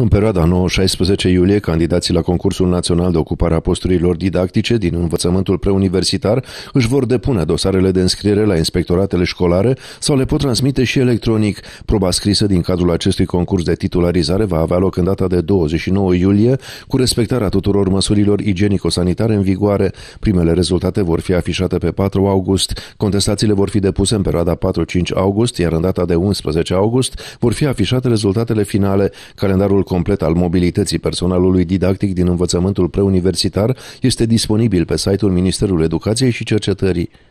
În perioada 9-16 iulie, candidații la concursul național de ocupare a posturilor didactice din învățământul preuniversitar își vor depune dosarele de înscriere la inspectoratele școlare sau le pot transmite și electronic. Proba scrisă din cadrul acestui concurs de titularizare va avea loc în data de 29 iulie, cu respectarea tuturor măsurilor igienico-sanitare în vigoare. Primele rezultate vor fi afișate pe 4 august. Contestațiile vor fi depuse în perioada 4-5 august, iar în data de 11 august vor fi afișate rezultatele finale. Calendarul complet al mobilității personalului didactic din învățământul preuniversitar este disponibil pe site-ul Ministerului Educației și Cercetării.